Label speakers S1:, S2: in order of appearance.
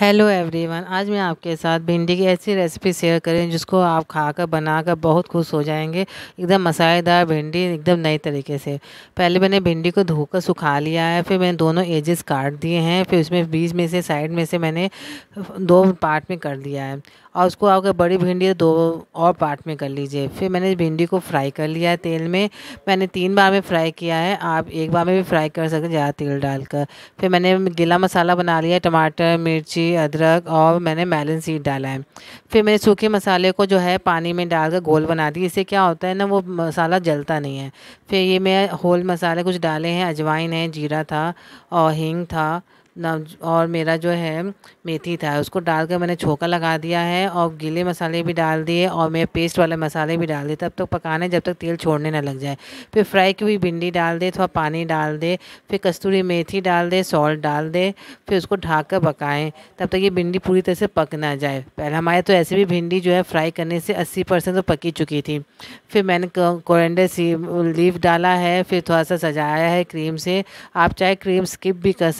S1: hello everyone आज मैं आपके साथ भिंडी की ऐसी रेसिपी शेयर करें जिसको आप खाकर बनाकर बहुत खुश हो जाएंगे एकदम मसालेदार भिंडी एकदम नए तरीके से पहले मैंने भिंडी को धोकर सुखा लिया है फिर मैंने दोनों एजेस काट दिए हैं फिर उसमें बीज में से साइड में से मैंने दो पार्ट में कर दिया है और उसको आगे बड़ी भिंडी दो और पार्ट में कर लीजिए फिर मैंने भिंडी को फ्राई कर लिया है तेल में मैंने तीन बार में फ्राई किया है आप एक बार में भी फ्राई कर सकते हैं ज़्यादा तेल डालकर फिर मैंने गीला मसाला बना लिया टमाटर मिर्ची अदरक और मैंने मैलन सीड डाला है फिर मैंने सूखे मसाले को जो है पानी में डालकर घोल बना दी इससे क्या होता है ना वो मसाला जलता नहीं है फिर ये मैं होल मसाले कुछ डाले हैं अजवाइन है जीरा था और हींग था और मेरा जो है मेथी था उसको डाल कर मैंने छोका लगा दिया है और गीले मसाले भी डाल दिए और मैं पेस्ट वाले मसाले भी डाल दिए तब तक तो पकाने जब तक तेल छोड़ने ना लग जाए फिर फ्राई की हुई भिंडी डाल दे थोड़ा पानी डाल दे फिर कस्तूरी मेथी डाल दे सॉल्ट डाल दे फिर उसको ढाक कर पकाएँ तब तक ये भिंडी पूरी तरह से पक ना जाए पहले हमारे तो ऐसे भी भिंडी जो है फ्राई करने से अस्सी तो पकी चुकी थी फिर मैंने कोरेंडर सी लीफ डाला है फिर थोड़ा सा सजाया है क्रीम से आप चाहे क्रीम स्किप भी कर सकते